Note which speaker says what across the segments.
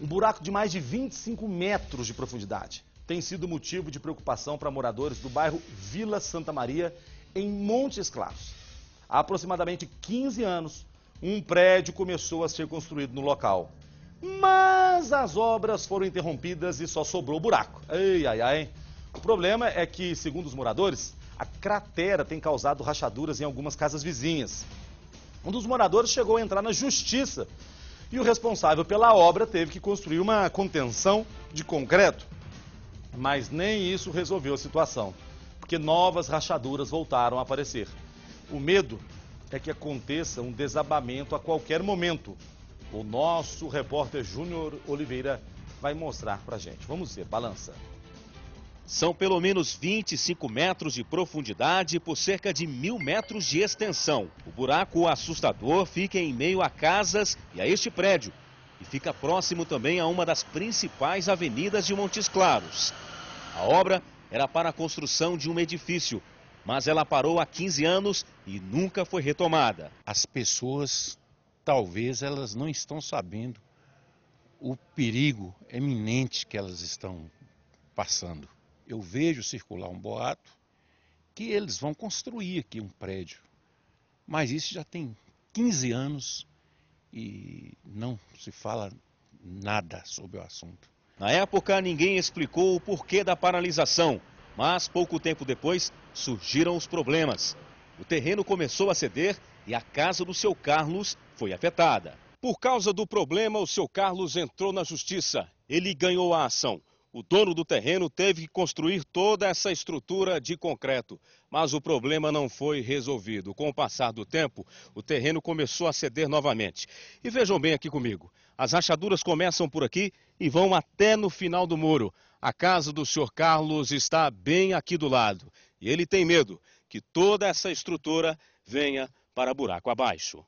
Speaker 1: um buraco de mais de 25 metros de profundidade. Tem sido motivo de preocupação para moradores do bairro Vila Santa Maria, em Montes Claros. Há aproximadamente 15 anos, um prédio começou a ser construído no local. Mas as obras foram interrompidas e só sobrou buraco. Ai, ai, ai. O problema é que, segundo os moradores, a cratera tem causado rachaduras em algumas casas vizinhas. Um dos moradores chegou a entrar na justiça e o responsável pela obra teve que construir uma contenção de concreto. Mas nem isso resolveu a situação, porque novas rachaduras voltaram a aparecer. O medo é que aconteça um desabamento a qualquer momento. O nosso repórter Júnior Oliveira vai mostrar pra gente. Vamos ver, balança. São pelo menos
Speaker 2: 25 metros de profundidade por cerca de mil metros de extensão. O buraco assustador fica em meio a casas e a este prédio. E fica próximo também a uma das principais avenidas de Montes Claros. A obra era para a construção de um edifício, mas ela parou há 15 anos e nunca foi retomada.
Speaker 3: As pessoas, talvez, elas não estão sabendo o perigo eminente que elas estão passando eu vejo circular um boato que eles vão construir aqui um prédio. Mas isso já tem 15 anos e não se fala nada
Speaker 2: sobre o assunto. Na época, ninguém explicou o porquê da paralisação, mas pouco tempo depois surgiram os problemas. O terreno começou a ceder e a casa do seu Carlos foi afetada. Por causa do problema, o seu Carlos entrou na justiça. Ele ganhou a ação. O dono do terreno teve que construir toda essa estrutura de concreto, mas o problema não foi resolvido. Com o passar do tempo, o terreno começou a ceder novamente. E vejam bem aqui comigo: as rachaduras começam por aqui e vão até no final do muro. A casa do senhor Carlos está bem aqui do lado e ele tem medo que toda essa estrutura venha para buraco abaixo.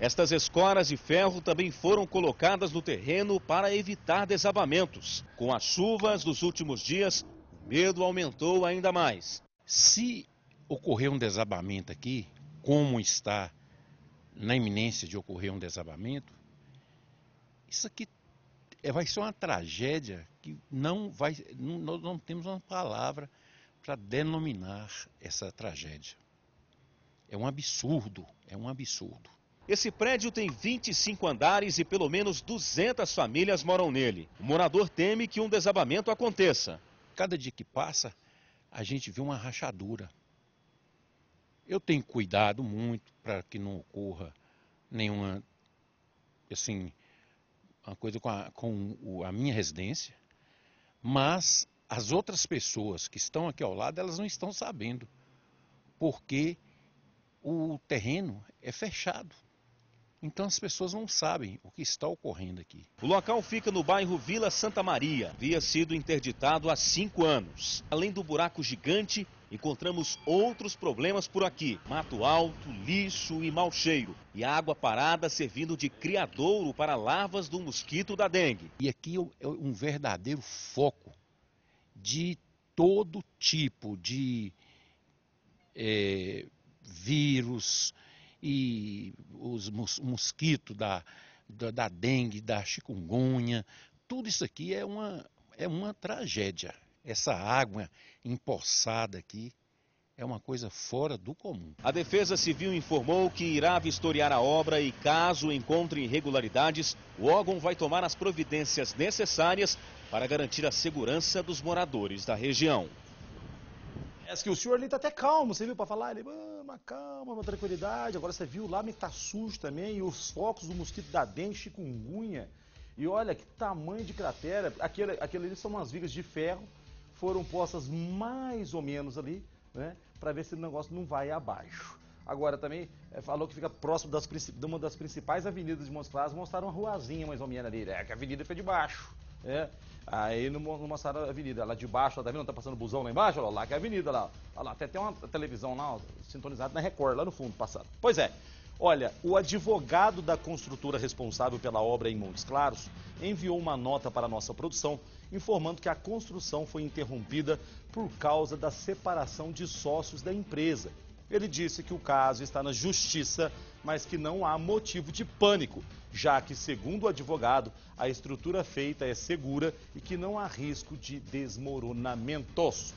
Speaker 2: Estas escoras de ferro também foram colocadas no terreno para evitar desabamentos. Com as chuvas dos últimos dias, o medo aumentou ainda
Speaker 3: mais. Se ocorrer um desabamento aqui, como está na iminência de ocorrer um desabamento, isso aqui é, vai ser uma tragédia que não vai. nós não temos uma palavra para denominar essa tragédia. É um absurdo, é um
Speaker 2: absurdo. Esse prédio tem 25 andares e pelo menos 200 famílias moram
Speaker 3: nele. O morador teme que um desabamento aconteça. Cada dia que passa, a gente vê uma rachadura. Eu tenho cuidado muito para que não ocorra nenhuma, assim, uma coisa com a, com a minha residência, mas as outras pessoas que estão aqui ao lado, elas não estão sabendo, porque o terreno é fechado. Então as pessoas não sabem o que está ocorrendo aqui. O local fica no
Speaker 2: bairro Vila Santa Maria. Havia sido interditado há cinco anos. Além do buraco gigante, encontramos outros problemas por aqui: mato alto, lixo e mau cheiro. E água parada servindo de criadouro para larvas do mosquito da dengue. E
Speaker 3: aqui é, é um verdadeiro foco de todo tipo de é, vírus, e os mos, mosquito da, da, da dengue, da chikungunya, tudo isso aqui é uma, é uma tragédia. Essa água empoçada aqui é uma coisa fora do comum.
Speaker 2: A Defesa Civil informou que irá vistoriar a obra e, caso encontre irregularidades, o órgão vai tomar as providências necessárias para garantir a segurança dos moradores da região.
Speaker 1: Parece que o senhor ali está até calmo, você viu, para falar. Ele, ah, uma calma, uma tranquilidade. Agora você viu lá, me tá sujo também. E os focos do mosquito da dengue, chikungunya. E olha que tamanho de cratera. Aquilo, ali são umas vigas de ferro. Foram postas mais ou menos ali, né? Para ver se o negócio não vai abaixo. Agora também é, falou que fica próximo das, de uma das principais avenidas de Montes Claros. Mostraram uma ruazinha mais ou menos ali. É né? que a avenida foi de baixo. É. Aí numa, numa sala avenida, lá de baixo, tá vendo? Tá passando busão lá embaixo, lá que é a avenida lá. lá até tem uma televisão lá, ó, sintonizada na Record, lá no fundo, passando. Pois é. Olha, o advogado da construtora responsável pela obra em Montes Claros enviou uma nota para a nossa produção informando que a construção foi interrompida por causa da separação de sócios da empresa. Ele disse que o caso está na justiça, mas que não há motivo de pânico, já que, segundo o advogado, a estrutura feita é segura e que não há risco de desmoronamentos.